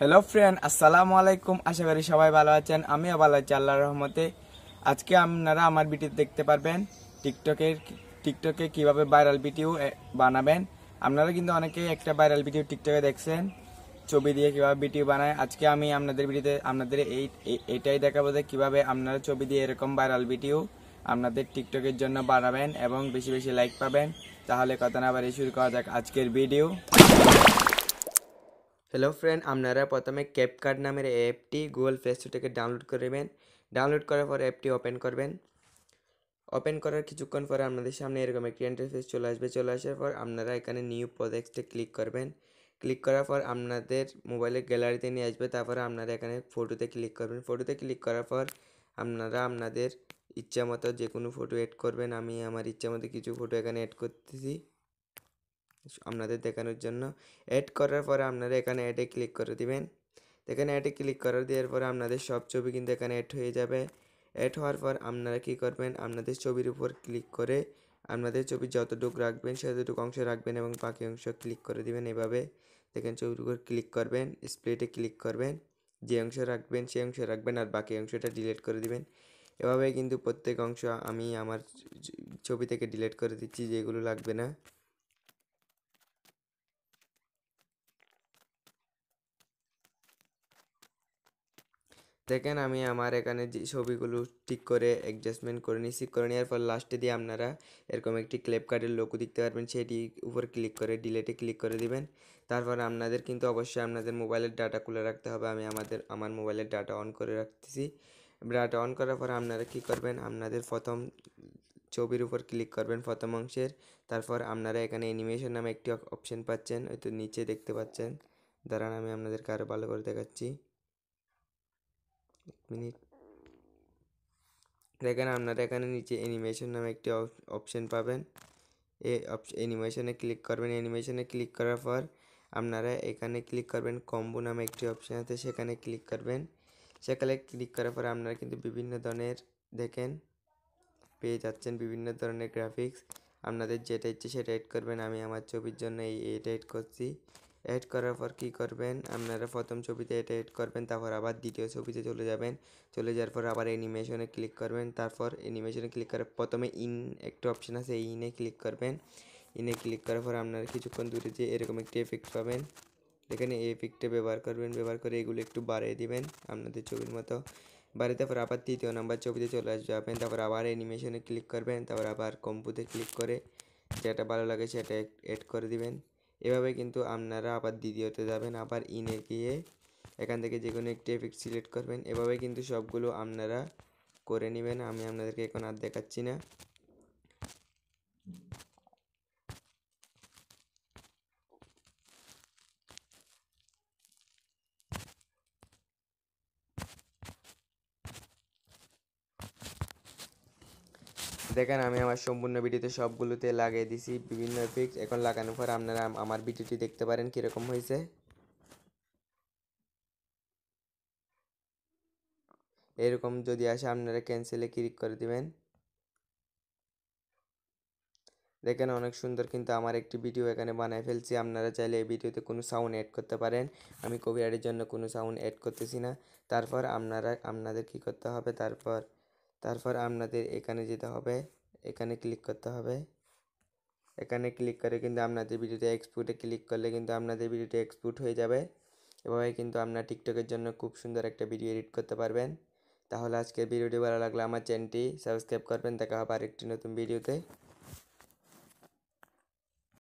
hello friend আসসালামু আলাইকুম আশা করি সবাই ভালো আছেন আমিও ভালো আছি আল্লাহ রহমতে আজকে আপনারা আমার ভিডিও দেখতে পারবেন টিকটকের টিকটকে কিভাবে ভাইরাল ভিডিও বানাবেন আপনারা কিন্তু অনেকে একটা ভাইরাল ভিডিও টিকটকে দেখছেন ছবি দিয়ে কীভাবে ভিডিও বানায় আজকে আমি আপনাদের ভিডিওতে আপনাদের এই এটাই দেখাবো যে কীভাবে আপনারা ছবি দিয়ে এরকম ভাইরাল ভিডিও আপনাদের টিকটকের জন্য বানাবেন এবং বেশি বেশি লাইক পাবেন তাহলে কথা না বাড়ি শুরু করা যাক আজকের ভিডিও হ্যালো ফ্রেন্ড আপনারা প্রথমে ক্যাপকার্ট নামের অ্যাপটি গুগল প্লে স্টোর থেকে ডাউনলোড করবেন ডাউনলোড করার পর অ্যাপটি ওপেন করবেন ওপেন করার কিছুক্ষণ পরে আপনাদের সামনে এরকম একটি ইন্টারফেস চলে আসবে চলে আসার পর আপনারা এখানে নিউ প্রজেক্টে ক্লিক করবেন ক্লিক করার পর আপনাদের মোবাইলের গ্যালারিতে নিয়ে আসবে তারপরে আপনারা এখানে ফটোতে ক্লিক করবেন ফটোতে ক্লিক করার পর আপনারা আপনাদের ইচ্ছা মতো যে কোনো ফটো এড করবেন আমি আমার ইচ্ছা মতো কিছু ফটো এখানে অ্যাড করতেছি আপনাদের দেখানোর জন্য অ্যাড করার পরে আপনারা এখানে অ্যাডে ক্লিক করে দিবেন এখানে অ্যাডে ক্লিক করার দেওয়ার পরে আপনাদের সব ছবি কিন্তু এখানে অ্যাড হয়ে যাবে অ্যাড হওয়ার পর আপনারা কি করবেন আপনাদের ছবির উপর ক্লিক করে আপনাদের ছবি যতটুকু রাখবেন সেতটুকু অংশ রাখবেন এবং বাকি অংশ ক্লিক করে দিবেন এভাবে দেখেন ছবির উপর ক্লিক করবেন স্প্লিটে ক্লিক করবেন যে অংশ রাখবেন সেই অংশ রাখবেন আর বাকি অংশটা ডিলিট করে দিবেন এভাবে কিন্তু প্রত্যেক অংশ আমি আমার ছবি থেকে ডিলিট করে দিচ্ছি যেগুলো লাগবে না দেখেন আমি আমার এখানে যে ছবিগুলো ঠিক করে অ্যাডজাস্টমেন্ট করে নিছি করে নেওয়ার পর লাস্টে দিয়ে আপনারা এরকম একটি ক্লেপ কার্ডের লোকও দেখতে পারবেন সেটি উপর ক্লিক করে ডিলেটে ক্লিক করে দিবেন তারপর আপনাদের কিন্তু অবশ্যই আপনাদের মোবাইলের ডাটা খুলে রাখতে হবে আমি আমাদের আমার মোবাইলের ডাটা অন করে রাখতেছি ডাটা অন করার পর আপনারা কী করবেন আপনাদের প্রথম ছবির উপর ক্লিক করবেন প্রথম অংশের তারপর আপনারা এখানে অ্যানিমেশন নামে একটি অপশন পাচ্ছেন হয়তো নিচে দেখতে পাচ্ছেন দাঁড়ান আমি আপনাদেরকে আরও ভালো করে দেখাচ্ছি মিনিট দেখেন আপনারা এখানে নিচে অ্যানিমেশন নামে একটি অপশন পাবেন এই অ্যানিমেশনে ক্লিক করবেন অ্যানিমেশনে ক্লিক করার পর আপনারা এখানে ক্লিক করবেন কম্বো নামে একটি অপশন আছে সেখানে ক্লিক করবেন সেখানে ক্লিক করার পর আপনারা কিন্তু বিভিন্ন ধরনের দেখেন পেয়ে যাচ্ছেন বিভিন্ন ধরনের গ্রাফিক্স আপনাদের যেটা ইচ্ছে সেটা এড করবেন আমি আমার ছবির জন্য এই এটা এড করছি অ্যাড করার পর কী করবেন আপনারা প্রথম ছবিতে এটা অ্যাড করবেন তারপর আবার দ্বিতীয় ছবিতে চলে যাবেন চলে যাওয়ার পর আবার অ্যানিমেশনে ক্লিক করবেন তারপর অ্যানিমেশনে ক্লিক করার প্রথমে ইন একটা অপশান আছে এই ইনে ক্লিক করবেন ইনে ক্লিক করার পর আপনারা কিছুক্ষণ দূরে যেয়ে এরকম একটি এফেক্ট পাবেন এখানে এফেক্টটা ব্যবহার করবেন ব্যবহার করে এগুলো একটু বাড়িয়ে দিবেন আপনাদের ছবির মতো বাড়িতে তারপর আবার তৃতীয় নাম্বার ছবিতে চলে যাবেন তারপর আবার অ্যানিমেশনে ক্লিক করবেন তারপর আবার কম্পুতে ক্লিক করে যেটা ভালো লাগে সেটা অ্যাড করে দিবেন এভাবে কিন্তু আপনারা আবার দ্বিতীয়তে যাবেন আবার ইনে গিয়ে এখান থেকে যে কোনো একটি এফেক্ট সিলেক্ট করবেন এভাবে কিন্তু সবগুলো আপনারা করে নেবেন আমি আপনাদেরকে এখন আর দেখাচ্ছি না দেখেন আমি আমার সম্পূর্ণ ভিডিওতে সবগুলোতে লাগিয়ে দিছি বিভিন্ন এফেক্ট এখন লাগানোর পর আপনারা আমার ভিডিওটি দেখতে পারেন কীরকম হয়েছে এরকম যদি আসে আপনারা ক্যান্সেলে ক্লিক করে দিবেন দেখেন অনেক সুন্দর কিন্তু আমার একটি ভিডিও এখানে বানায় ফেলছি আপনারা চাইলে এই ভিডিওতে কোনো সাউন্ড অ্যাড করতে পারেন আমি কপিরাইটের জন্য কোনো সাউন্ড অ্যাড করতেছি না তারপর আপনারা আপনাদের কি করতে হবে তারপর তারপর আপনাদের এখানে যেতে হবে এখানে ক্লিক করতে হবে এখানে ক্লিক করে কিন্তু আপনাদের ভিডিওটা এক্সপোর্টে ক্লিক করলে কিন্তু আপনাদের ভিডিওটা এক্সপোর্ট হয়ে যাবে এভাবে কিন্তু আপনার টিকটকের জন্য খুব সুন্দর একটা ভিডিও এডিট করতে পারবেন তাহলে আজকের ভিডিওটি ভালো লাগলে আমার চ্যানেলটি সাবস্ক্রাইব করবেন দেখা হবে আরেকটি নতুন ভিডিওতে